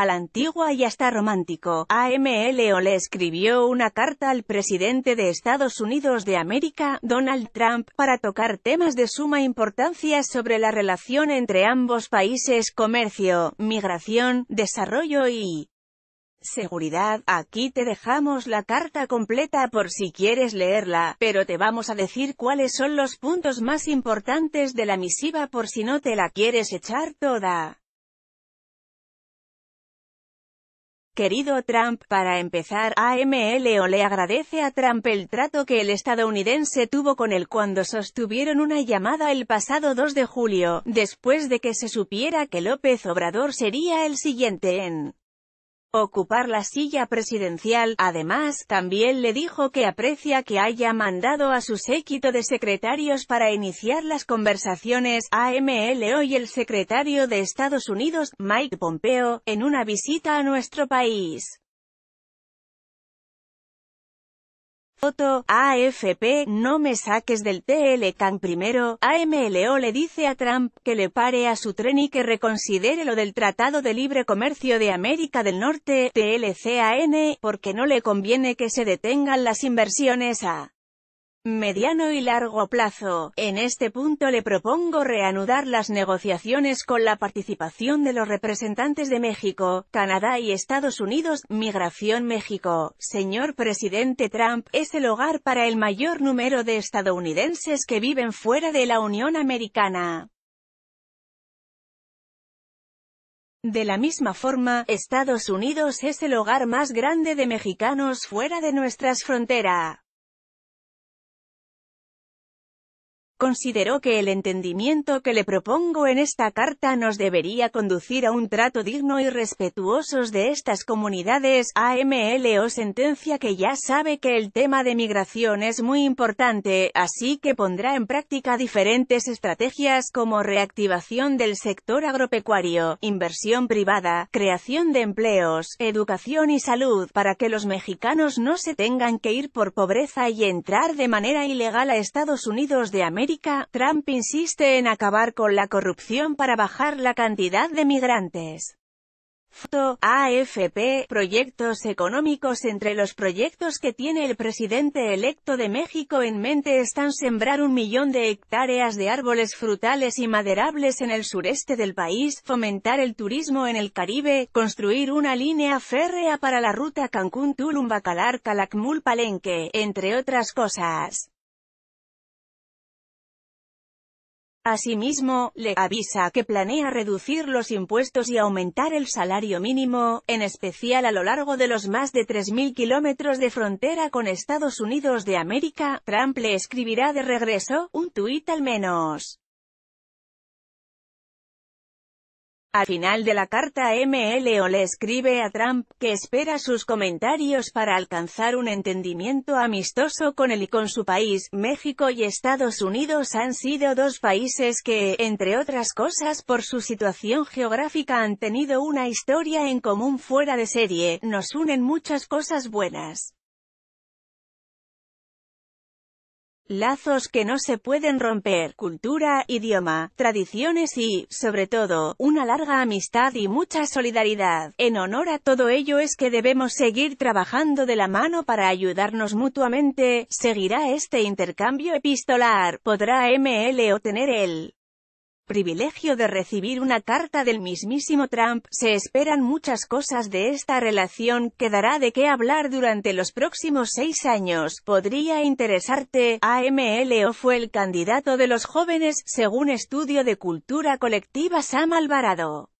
a la antigua y hasta romántico. AMLO le escribió una carta al presidente de Estados Unidos de América, Donald Trump, para tocar temas de suma importancia sobre la relación entre ambos países, comercio, migración, desarrollo y seguridad, aquí te dejamos la carta completa por si quieres leerla, pero te vamos a decir cuáles son los puntos más importantes de la misiva por si no te la quieres echar toda. Querido Trump, para empezar, AMLO le agradece a Trump el trato que el estadounidense tuvo con él cuando sostuvieron una llamada el pasado 2 de julio, después de que se supiera que López Obrador sería el siguiente en ocupar la silla presidencial. Además, también le dijo que aprecia que haya mandado a su séquito de secretarios para iniciar las conversaciones. AML hoy el secretario de Estados Unidos, Mike Pompeo, en una visita a nuestro país. Foto, AFP, no me saques del TLCAN primero, AMLO le dice a Trump que le pare a su tren y que reconsidere lo del Tratado de Libre Comercio de América del Norte, TLCAN, porque no le conviene que se detengan las inversiones a mediano y largo plazo. En este punto le propongo reanudar las negociaciones con la participación de los representantes de México, Canadá y Estados Unidos. Migración México, señor presidente Trump, es el hogar para el mayor número de estadounidenses que viven fuera de la Unión Americana. De la misma forma, Estados Unidos es el hogar más grande de mexicanos fuera de nuestras fronteras. Consideró que el entendimiento que le propongo en esta carta nos debería conducir a un trato digno y respetuosos de estas comunidades. aml o sentencia que ya sabe que el tema de migración es muy importante, así que pondrá en práctica diferentes estrategias como reactivación del sector agropecuario, inversión privada, creación de empleos, educación y salud, para que los mexicanos no se tengan que ir por pobreza y entrar de manera ilegal a Estados Unidos de América. Trump insiste en acabar con la corrupción para bajar la cantidad de migrantes. Foto, AFP, proyectos económicos Entre los proyectos que tiene el presidente electo de México en mente están sembrar un millón de hectáreas de árboles frutales y maderables en el sureste del país, fomentar el turismo en el Caribe, construir una línea férrea para la ruta Cancún-Tulum-Bacalar-Calakmul-Palenque, entre otras cosas. Asimismo, le avisa que planea reducir los impuestos y aumentar el salario mínimo, en especial a lo largo de los más de 3.000 kilómetros de frontera con Estados Unidos de América. Trump le escribirá de regreso, un tuit al menos. Al final de la carta MLO le escribe a Trump, que espera sus comentarios para alcanzar un entendimiento amistoso con él y con su país. México y Estados Unidos han sido dos países que, entre otras cosas por su situación geográfica han tenido una historia en común fuera de serie, nos unen muchas cosas buenas. Lazos que no se pueden romper, cultura, idioma, tradiciones y, sobre todo, una larga amistad y mucha solidaridad. En honor a todo ello es que debemos seguir trabajando de la mano para ayudarnos mutuamente, seguirá este intercambio epistolar, podrá ML obtener él privilegio de recibir una carta del mismísimo Trump, se esperan muchas cosas de esta relación que dará de qué hablar durante los próximos seis años. Podría interesarte, AMLO fue el candidato de los jóvenes, según estudio de cultura colectiva Sam Alvarado.